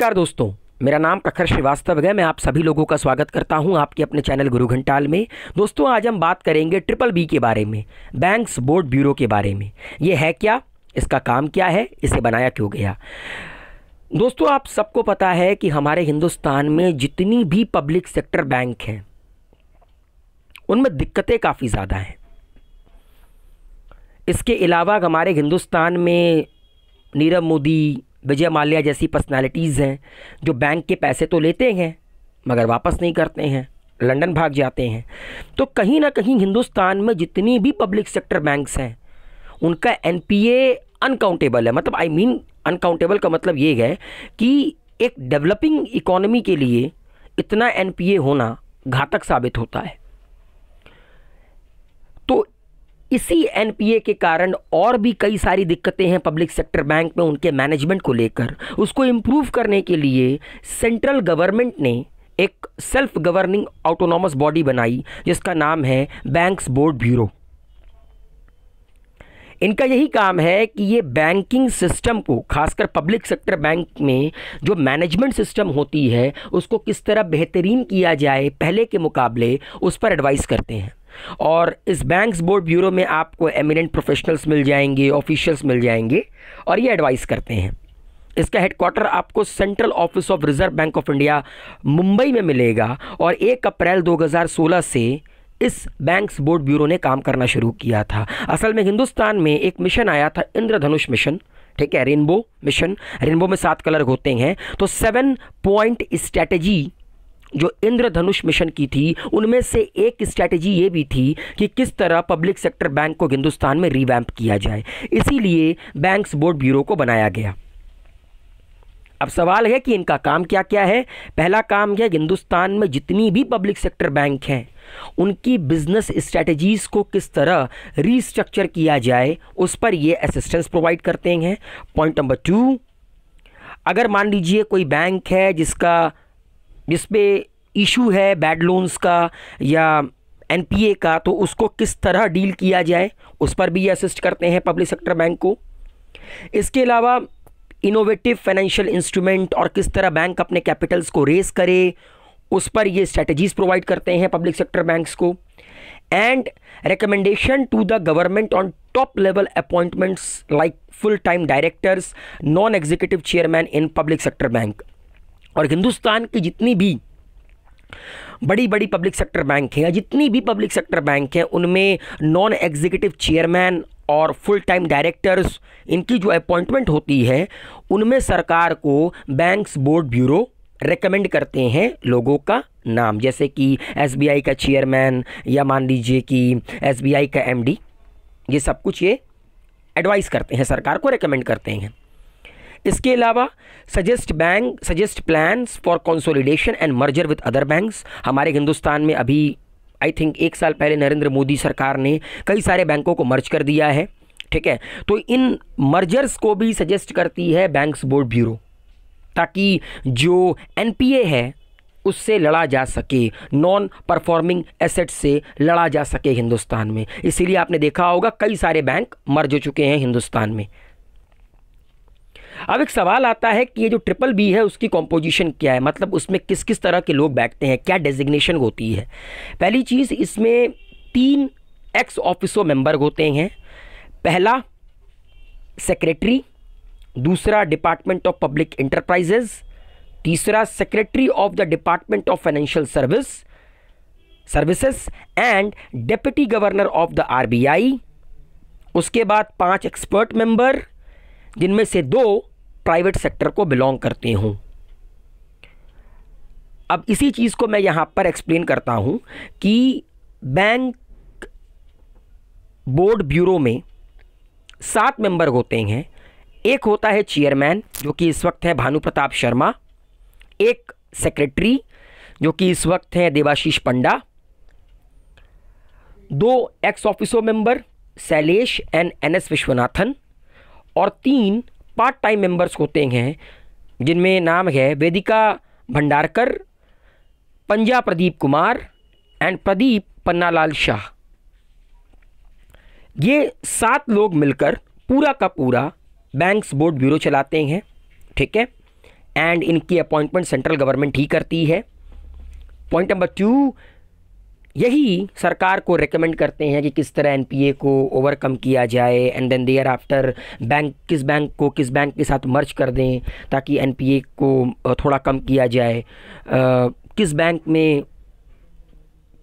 नमस्कार दोस्तों मेरा नाम प्रखर श्रीवास्तव है मैं आप सभी लोगों का स्वागत करता हूं आपके अपने चैनल गुरु घंटाल में दोस्तों आज हम बात करेंगे ट्रिपल बी के बारे में बैंक्स बोर्ड ब्यूरो के बारे में ये है क्या इसका काम क्या है इसे बनाया क्यों गया दोस्तों आप सबको पता है कि हमारे हिंदुस्तान में जितनी भी पब्लिक सेक्टर बैंक हैं उनमें दिक्कतें काफ़ी ज़्यादा हैं इसके अलावा हमारे हिंदुस्तान में नीरव मोदी विजय माल्या जैसी पर्सनालिटीज़ हैं जो बैंक के पैसे तो लेते हैं मगर वापस नहीं करते हैं लंदन भाग जाते हैं तो कहीं ना कहीं हिंदुस्तान में जितनी भी पब्लिक सेक्टर बैंक्स हैं उनका एन अनकाउंटेबल है मतलब आई मीन अनकाउंटेबल का मतलब ये है कि एक डेवलपिंग इकोनॉमी के लिए इतना एन होना घातक साबित होता है इसी एनपीए के कारण और भी कई सारी दिक्कतें हैं पब्लिक सेक्टर बैंक में उनके मैनेजमेंट को लेकर उसको इम्प्रूव करने के लिए सेंट्रल गवर्नमेंट ने एक सेल्फ गवर्निंग ऑटोनॉमस बॉडी बनाई जिसका नाम है बैंक्स बोर्ड ब्यूरो इनका यही काम है कि ये बैंकिंग सिस्टम को खासकर पब्लिक सेक्टर बैंक में जो मैनेजमेंट सिस्टम होती है उसको किस तरह बेहतरीन किया जाए पहले के मुकाबले उस पर एडवाइस करते हैं और इस बैंक्स बोर्ड ब्यूरो में आपको एमिनेंट प्रोफेशनल्स मिल जाएंगे ऑफिशियल्स मिल जाएंगे और ये एडवाइस करते हैं इसका हेडक्वार्टर आपको central office of Reserve Bank of India Mumbai में मिलेगा और एक अप्रैल 2016 से इस बैंक्स बोर्ड ब्यूरो ने काम करना शुरू किया था असल में हिंदुस्तान में एक मिशन आया था इंद्रधनुष मिशन ठीक है रेनबो मिशन रेनबो में सात कलर होते हैं तो सेवन पॉइंट स्ट्रेटजी जो इंद्रधनुष मिशन की थी उनमें से एक स्ट्रैटेजी ये भी थी कि किस तरह पब्लिक सेक्टर बैंक को हिंदुस्तान में रिवैम्प किया जाए इसीलिए बैंक्स बोर्ड ब्यूरो को बनाया गया अब सवाल है कि इनका काम क्या क्या है पहला काम है हिंदुस्तान में जितनी भी पब्लिक सेक्टर बैंक हैं उनकी बिजनेस स्ट्रेटजीज़ को किस तरह रीस्ट्रक्चर किया जाए उस पर ये असिस्टेंस प्रोवाइड करते हैं पॉइंट नंबर टू अगर मान लीजिए कोई बैंक है जिसका जिस पे इशू है बैड लोन्स का या एनपीए का तो उसको किस तरह डील किया जाए उस पर भी ये असिस्ट करते हैं पब्लिक सेक्टर बैंक को इसके अलावा इनोवेटिव फाइनेंशियल इंस्ट्रूमेंट और किस तरह बैंक अपने कैपिटल्स को रेस करे उस पर ये स्ट्रेटजीज प्रोवाइड करते हैं पब्लिक सेक्टर बैंक्स को and recommendation to the government on top level appointments like full time directors non executive chairman in public sector bank और हिंदुस्तान की जितनी भी बड़ी बड़ी पब्लिक सेक्टर बैंक हैं या जितनी भी पब्लिक सेक्टर बैंक हैं उनमें नॉन एग्जीक्यूटिव चेयरमैन और फुल टाइम डायरेक्टर्स इनकी जो अपॉइंटमेंट होती है उनमें सरकार को बैंक्स बोर्ड ब्यूरो रेकमेंड करते हैं लोगों का नाम जैसे कि एसबीआई का चेयरमैन या मान लीजिए कि एसबीआई का एमडी ये सब कुछ ये एडवाइस करते हैं सरकार को रेकमेंड करते हैं इसके अलावा suggest bank suggest plan for consolidation and merger with other banks हमारे हिंदुस्तान में अभी आई थिंक एक साल पहले नरेंद्र मोदी सरकार ने कई सारे बैंकों को मर्ज कर दिया है ठीक है तो इन मर्जर्स को भी सजेस्ट करती है बैंक्स बोर्ड ब्यूरो ताकि जो एनपीए है उससे लड़ा जा सके नॉन परफॉर्मिंग एसेट्स से लड़ा जा सके हिंदुस्तान में इसीलिए आपने देखा होगा कई सारे बैंक मर्ज हो चुके हैं हिंदुस्तान में अब एक सवाल आता है कि ये जो ट्रिपल बी है उसकी कॉम्पोजिशन क्या है मतलब उसमें किस किस तरह के लोग बैठते हैं क्या डेजिग्नेशन होती है पहली चीज़ इसमें तीन एक्स ऑफिसो मेंबर होते हैं पहला सेक्रेटरी दूसरा डिपार्टमेंट ऑफ पब्लिक इंटरप्राइजेज तीसरा secretary of the department of financial service services and deputy governor of the RBI उसके बाद पांच एक्सपर्ट मेंबर जिनमें से दो प्राइवेट सेक्टर को बिलोंग करते हूँ अब इसी चीज़ को मैं यहाँ पर एक्सप्लेन करता हूँ कि बैंक बोर्ड ब्यूरो में सात मेंबर होते हैं एक होता है चेयरमैन जो कि इस वक्त है भानु प्रताप शर्मा एक सेक्रेटरी जो कि इस वक्त है देवाशीष पंडा दो ex officio member Shailesh and N S Vishwanathan और तीन पार्ट टाइम मेंबर्स होते हैं जिनमें नाम है वेदिका भंडारकर पंजा प्रदीप कुमार एंड प्रदीप पन्नालाल शाह ये सात लोग मिलकर पूरा का पूरा बैंक्स बोर्ड ब्यूरो चलाते हैं ठीक है एंड इनकी अपॉइंटमेंट सेंट्रल गवर्नमेंट ही करती है पॉइंट नंबर टू यही सरकार को रिकमेंड करते हैं कि किस तरह एनपीए को ओवरकम किया जाए and then there after bank किस बैंक को किस बैंक के साथ मर्ज कर दें ताकि एनपीए को थोड़ा कम किया जाए आ, किस बैंक में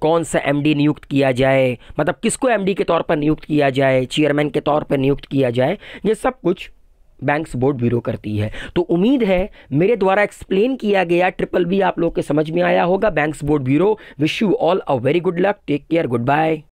कौन सा एमडी नियुक्त किया जाए मतलब किसको एमडी के तौर पर नियुक्त किया जाए चेयरमैन के तौर पर नियुक्त किया जाए ये सब कुछ बैंक्स बोर्ड ब्यूरो करती है तो उम्मीद है मेरे द्वारा एक्सप्लेन किया गया ट्रिपल बी आप लोग के समझ में आया होगा banks board bureau wish you all a very good luck take care good bye